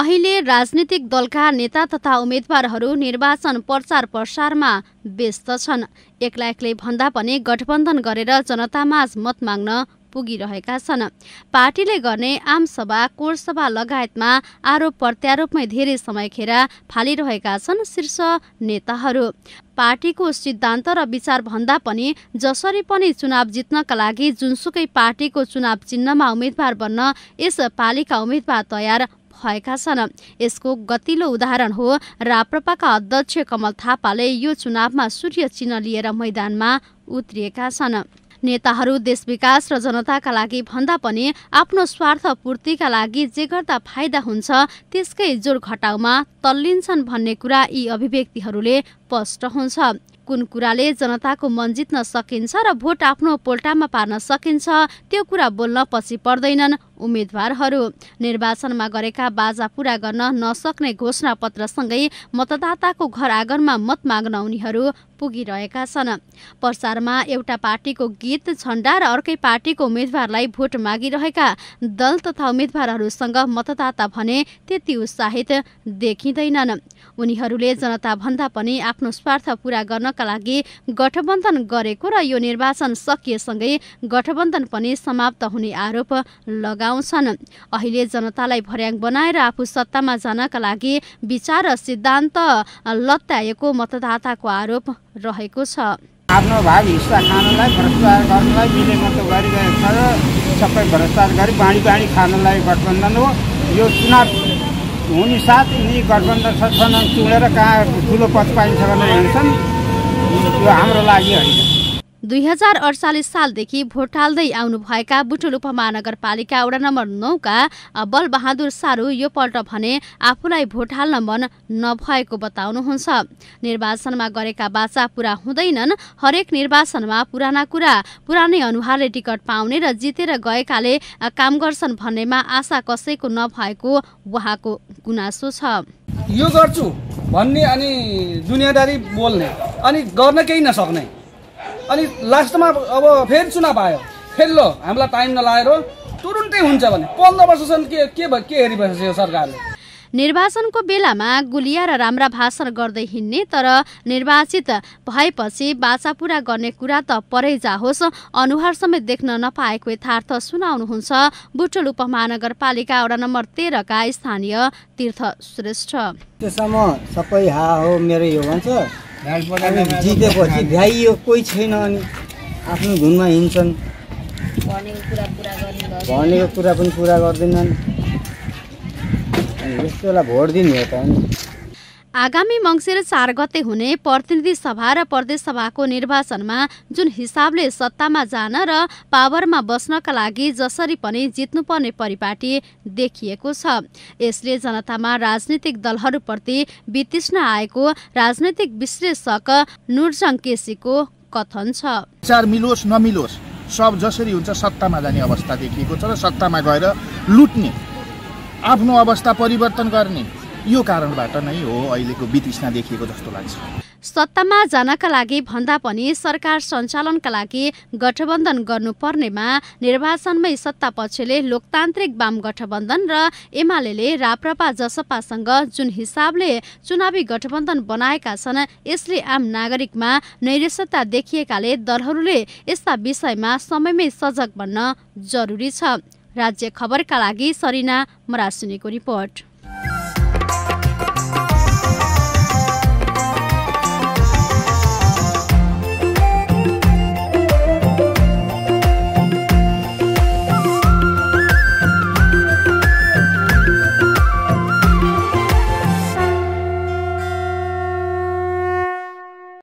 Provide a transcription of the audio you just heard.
अहिले राजनीतिक दलका नेता तथा उम्मेद्वारहरू निर्वाचन प्रचार प्रसारमा व्यस्त छन् एक्ला एक्लै भन्दा पनि गठबन्धन गरेर जनतामाझ मत माग्न पुगिरहेका छन् पार्टीले गर्ने आमसभा कोरसभा लगायतमा आरोप प्रत्यारोपमै धेरै समय खेर फालिरहेका छन् शीर्ष नेताहरू पार्टीको सिद्धान्त र विचार भन्दा पनि जसरी पनि चुनाव जित्नका लागि जुनसुकै पार्टीको चुनाव चिन्हमा उम्मेद्वार बन्न यस पालिका उम्मेद्वार तयार भएका छन् यसको गतिलो उदाहरण हो राप्रपाका अध्यक्ष कमल थापाले यो चुनावमा सूर्य चिन्ह लिएर मैदानमा उत्रिएका छन् नेताहरू देश विकास र जनताका लागि भन्दा पनि आफ्नो स्वार्थ पूर्तिका लागि जे गर्दा फाइदा हुन्छ त्यसकै जोड घटाउमा तल्लिन्छन् भन्ने कुरा यी अभिव्यक्तिहरूले स्पष्ट हुन्छ कुन कुराले जनताको मन जित्न सकिन्छ र भोट आफ्नो पोल्टामा पार्न सकिन्छ त्यो कुरा बोल्न पछि पर्दैनन् उम्मेद्वारहरू निर्वाचनमा गरेका बाजा पूरा गर्न नसक्ने घोषणा पत्रसँगै मतदाताको घर आँगनमा मत माग्न उनीहरू पुगिरहेका छन् प्रचारमा एउटा पार्टीको गीत झण्डा र अर्कै पार्टीको उम्मेद्वारलाई भोट मागिरहेका दल तथा उम्मेद्वारहरूसँग मतदाता भने त्यति उत्साहित देखिँदैनन् उनीहरूले जनताभन्दा पनि आफ्नो स्वार्थ पूरा गर्नका लागि गठबन्धन गरेको र यो निर्वाचन सकिएसँगै गठबन्धन पनि समाप्त हुने आरोप लगाउ गराउँछन् अहिले जनतालाई भर्याङ बनाएर आफू सत्तामा जानका लागि विचार र सिद्धान्त लत्याएको मतदाताको आरोप रहेको छ आफ्नो भाग हिस्सा खानलाई भ्रष्टाचार गर्नलाई मिलेमतो गरिरहेको छ र सबै भ्रष्टाचार गरी बाँडी बाँडी खानलाई गठबन्धन हो यो चुनाव हुने साथ यी गठबन्धन छन् चुनेर कहाँ ठुलो पद पाइन्छ भनेर हिँड्छन् यो हाम्रो लागि होइन दुई हजार अडचालिस सालदेखि भोट हाल्दै आउनुभएका बुटुल उपमहानगरपालिका वडा नम्बर नौका बलबहादुर सारू यो पल्ट भने आफूलाई भोट हाल्न मन नभएको बताउनुहुन्छ निर्वाचनमा गरेका बाचा पूरा हुँदैनन् हरेक निर्वाचनमा पुराना कुरा पुरानै अनुहारले टिकट पाउने र जितेर गएकाले काम गर्छन् भन्नेमा आशा कसैको नभएको उहाँको गुनासो छ यो गर्छु भन्ने अनि दुनियाँदारी बोल्ने अनि गर्न केही नसक्ने अनि लास्टमा अब फेरि चुनाव आयो फेरि ल हामीलाई टाइम नलाएर तुरुन्तै हुन्छ भने पन्ध्र वर्षसम्म के के भयो के हेरिरहेको छ यो सरकारले निर्वाचनको बेलामा गुलिया र राम्रा भाषण गर्दै हिँड्ने तर निर्वाचित भएपछि बाचा पुरा गर्ने कुरा त परै जाहोस् अनुहार समेत देख्न नपाएको यथार्थ सुनाउनुहुन्छ बुटुल उपमहानगरपालिका वडा नम्बर तेह्रका स्थानीय तीर्थ श्रेष्ठ त्यसमा सबै हा हो मेरो यो भन्छ जितेपछि भ्याइयो कोही छैन अनि आफ्नो घुममा हिँड्छन् भनेको कुरा पनि पुरा गर्दैनन् अनि बेला भोट दिने हो त अनि आगामी मङ्सिर चार गते हुने प्रतिनिधि सभा र प्रदेश सभाको निर्वाचनमा जुन हिसाबले सत्तामा जान र पावरमा बस्नका लागि जसरी पनि जित्नुपर्ने परिपाटी देखिएको छ यसले जनतामा राजनीतिक दलहरूप्रति वितिष्ण आएको राजनैतिक विश्लेषक नुरजङ केसीको कथन छ मिलोस् नमिलोस् सब जसरी हुन्छ सत्तामा जाने अवस्था देखिएको छ र सत्तामा गएर लुट्ने आफ्नो अवस्था परिवर्तन गर्ने यो कारणबाट नै हो अहिलेको वितृष्णा देखिएको जस्तो लाग्छ सत्तामा जानका लागि भन्दा पनि सरकार सञ्चालनका लागि गठबन्धन गर्नुपर्नेमा निर्वाचनमै सत्ता पक्षले लोकतान्त्रिक वाम गठबन्धन र एमाले राप्रपा जसपासँग जुन हिसाबले चुनावी गठबन्धन बनाएका छन् यसले आम नागरिकमा नैरसता देखिएकाले दलहरूले यस्ता विषयमा समयमै सजग बन्न जरुरी छ राज्य खबरका लागि सरिना मरासुनीको रिपोर्ट